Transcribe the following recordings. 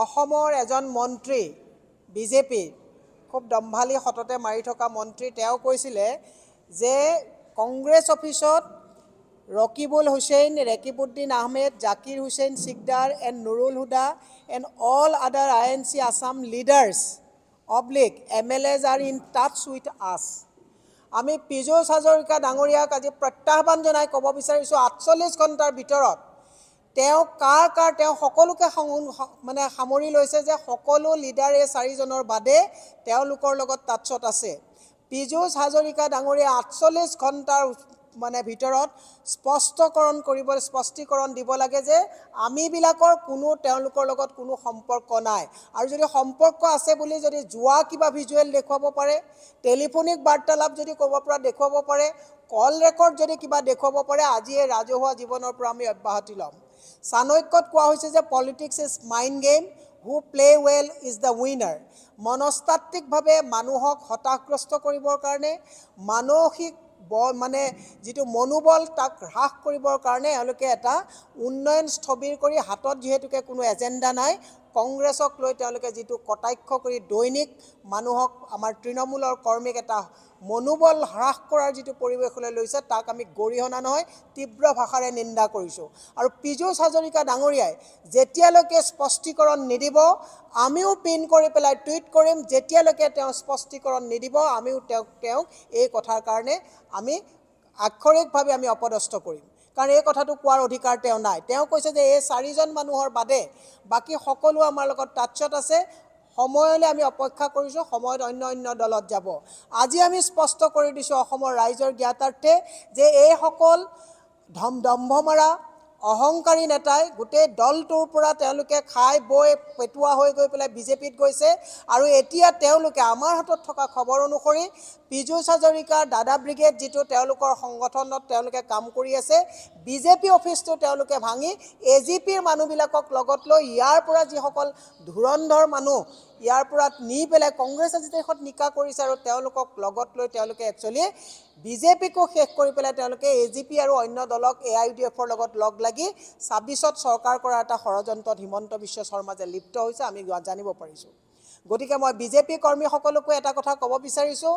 অসমৰ এজন মন্ত্ৰী বিজেপিৰ খুব দম্ভালী সততে মাৰি থকা মন্ত্ৰী তেওঁ কৈছিলে যে কংগ্ৰেছ অফিচত Rakibul Hussain Rekibuddin Ahmed Zakir Hussain Sikdar and Nurul Huda and all other I N C Assam leaders oblique M L As are in touch with us আমি পীযুষ হাজৰিকা ডাঙৰীয়াক আজি প্ৰত্যাহ্বান জনাই ক'ব বিচাৰিছোঁ আঠচল্লিছ ঘণ্টাৰ ভিতৰত তেওঁ কাৰ কাৰ তেওঁ সকলোকে মানে সামৰি লৈছে যে সকলো লিডাৰে চাৰিজনৰ বাদে তেওঁলোকৰ লগত তাৎছত আছে পীযুষ হাজৰিকা ডাঙৰীয়া আঠচল্লিছ ঘণ্টাৰ মানে ভিতৰত স্পষ্টকৰণ কৰিব স্পষ্টীকৰণ দিব লাগে যে আমিবিলাকৰ কোনো তেওঁলোকৰ লগত কোনো সম্পৰ্ক নাই আৰু যদি সম্পৰ্ক আছে বুলি যদি যোৱা কিবা ভিজুৱেল দেখুৱাব পাৰে টেলিফোনিক বাৰ্তালাপ যদি ক'ব পৰা দেখুৱাব পাৰে কল ৰেকৰ্ড যদি কিবা দেখুৱাব পাৰে আজিয়ে ৰাজহুৱা জীৱনৰ পৰা আমি অব্যাহতি ল'ম চাণক্যত কোৱা হৈছে যে politics is mind game who play well is the winner মনস্তাত্বিকভাৱে মানুহক হতাশগ্ৰস্ত কৰিবৰ কাৰণে মানসিক ব মানে যিটো মনোবল তাক হ্ৰাস কৰিবৰ কাৰণে এওঁলোকে এটা উন্নয়ন স্থবিৰ কৰি হাতত যিহেতুকে কোনো এজেণ্ডা নাই কংগ্ৰেছক লৈ তেওঁলোকে যিটো কটাক্ষ কৰি দৈনিক মানুহক আমাৰ তৃণমূলৰ কৰ্মীক এটা মনোবল হ্ৰাস কৰাৰ যিটো পৰিৱেশলৈ লৈছে তাক আমি গৰিহণা নহয় তীব্ৰ ভাষাৰে নিন্দা কৰিছোঁ আৰু পীযুষ হাজৰিকা ডাঙৰীয়াই যেতিয়ালৈকে স্পষ্টীকৰণ নিদিব আমিও পিন কৰি পেলাই টুইট কৰিম যেতিয়ালৈকে তেওঁ স্পষ্টীকৰণ নিদিব আমিও তেওঁক তেওঁক এই কথাৰ কাৰণে আমি আক্ষৰিকভাৱে আমি অপদস্থ কৰিম কাৰণ এই কথাটো কোৱাৰ অধিকাৰ তেওঁ নাই তেওঁ কৈছে যে এই চাৰিজন মানুহৰ বাদে বাকী সকলো আমাৰ লগত তাৎছত আছে সময়লৈ আমি অপেক্ষা কৰিছোঁ সময়ত অন্য অন্য দলত যাব আজি আমি স্পষ্ট কৰি দিছোঁ অসমৰ ৰাইজৰ জ্ঞাতাৰ্থে যে এইসকল ধম দম্ভ মৰা অহংকাৰী নেতাই গোটেই দলটোৰ পৰা তেওঁলোকে খাই বৈ পেটোৱা হৈ গৈ পেলাই বিজেপিত গৈছে আৰু এতিয়া তেওঁলোকে আমাৰ হাতত থকা খবৰ অনুসৰি পীযুষ হাজৰিকাৰ দাদা ব্ৰিগেড যিটো তেওঁলোকৰ সংগঠনত তেওঁলোকে কাম কৰি আছে বিজেপি অফিচটো তেওঁলোকে ভাঙি এ জি পিৰ মানুহবিলাকক লগত লৈ ইয়াৰ পৰা যিসকল ধুৰন্ধৰ মানুহ ইয়াৰ পৰা নি পেলাই কংগ্ৰেছে যি দেশত নিকা কৰিছে আৰু তেওঁলোকক লগত লৈ তেওঁলোকে একচুৱেলি বিজেপিকো শেষ কৰি পেলাই তেওঁলোকে এ জি পি আৰু অন্য দলক এ আই ইউ ডি এফৰ লগত লগ লাগি ছাব্বিছত চৰকাৰ কৰাৰ এটা ষড়যন্ত্ৰত হিমন্ত বিশ্ব শৰ্মা যে লিপ্ত হৈছে আমি জানিব পাৰিছোঁ গতিকে মই বিজেপি কৰ্মীসকলকো এটা কথা ক'ব বিচাৰিছোঁ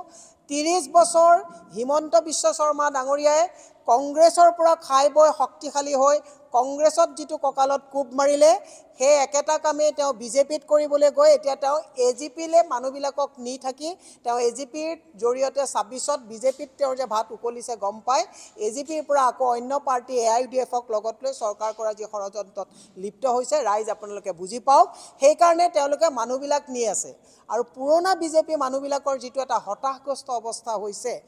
ত্ৰিছ বছৰ হিমন্ত বিশ্ব শৰ্মা ডাঙৰীয়াই কংগ্ৰেছৰ পৰা খাই বৈ শক্তিশালী হৈ কংগ্ৰেছত যিটো কঁকালত কোব মাৰিলে সেই একেটা কামেই তেওঁ বিজেপিত কৰিবলৈ গৈ এতিয়া তেওঁ এ জি পিলৈ মানুহবিলাকক নি থাকি তেওঁ এ জি পিৰ জৰিয়তে ছাব্বিছত বিজেপিত তেওঁৰ যে ভাত উকলিছে গম পায় এ জি পিৰ পৰা আকৌ অন্য party A I U D এফক লগত লৈ চৰকাৰ কৰা যি ষড়যন্ত্ৰত লিপ্ত হৈছে ৰাইজ আপোনালোকে বুজি পাওক সেইকাৰণে তেওঁলোকে মানুহবিলাক নি আছে আৰু পুৰণা বিজেপি মানুহবিলাকৰ যিটো এটা হতাশগ্ৰস্ত অৱস্থা হৈছে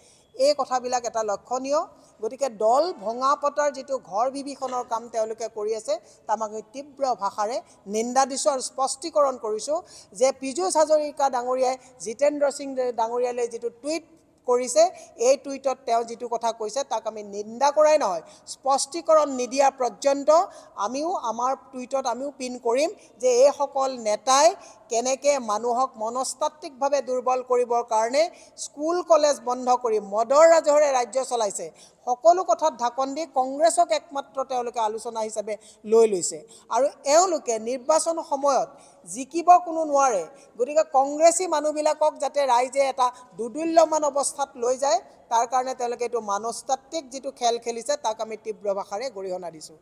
এই কথাবিলাক এটা লক্ষণীয় গতিকে দল ভঙা পতাৰ যিটো ঘৰ বিভীষণৰ কাম তেওঁলোকে কৰি আছে তাক আমি তীব্ৰ ভাষাৰে নিন্দা দিছোঁ আৰু স্পষ্টীকৰণ কৰিছোঁ যে পীযুষ হাজৰিকা ডাঙৰীয়াই জিতেন্দ্ৰ সিং ডাঙৰীয়ালৈ যিটো টুইট কৰিছে এই টুইটত তেওঁ যিটো কথা কৈছে তাক আমি নিন্দা কৰাই নহয় স্পষ্টীকৰণ নিদিয়া পৰ্যন্ত আমিও আমাৰ টুইটত আমিও পিন কৰিম যে এইসকল নেতাই কেনেকৈ মানুহক মনস্তাত্বিকভাৱে দুৰ্বল কৰিবৰ কাৰণে স্কুল কলেজ বন্ধ কৰি মদৰ ৰাজহৰে ৰাজ্য চলাইছে সকলো কথাত ঢাকন দি কংগ্ৰেছক একমাত্ৰ তেওঁলোকে আলোচনা হিচাপে লৈ লৈছে আৰু এওঁলোকে নিৰ্বাচন সময়ত জিকিব কোনো নোৱাৰে গতিকে কংগ্ৰেছী মানুহবিলাকক যাতে ৰাইজে এটা দুদুল্যমান অৱস্থাত লৈ যায় তাৰ কাৰণে তেওঁলোকে এইটো মানস্তাত্বিক যিটো খেল খেলিছে তাক আমি তীব্ৰ ভাষাৰে গৰিহণা দিছোঁ